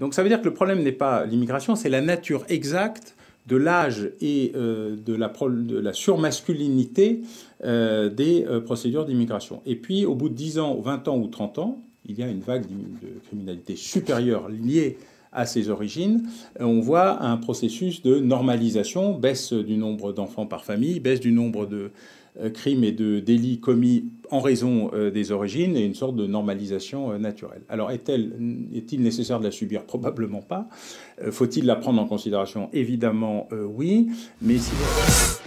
Donc ça veut dire que le problème n'est pas l'immigration, c'est la nature exacte de l'âge et euh, de, la de, la surmasculinité euh, des euh, procédures d'immigration. Et puis, au bout de 10 ans, 20 ans ou 30 ans, il y a une vague de criminalité supérieure liée à ses origines, on voit un processus de normalisation, baisse du nombre d'enfants par famille, baisse du nombre de euh, crimes et de délits commis en raison euh, des origines et une sorte de normalisation euh, naturelle. Alors est-il nécessaire de la subir Probablement pas. Faut-il la prendre en considération Évidemment oui, mais si...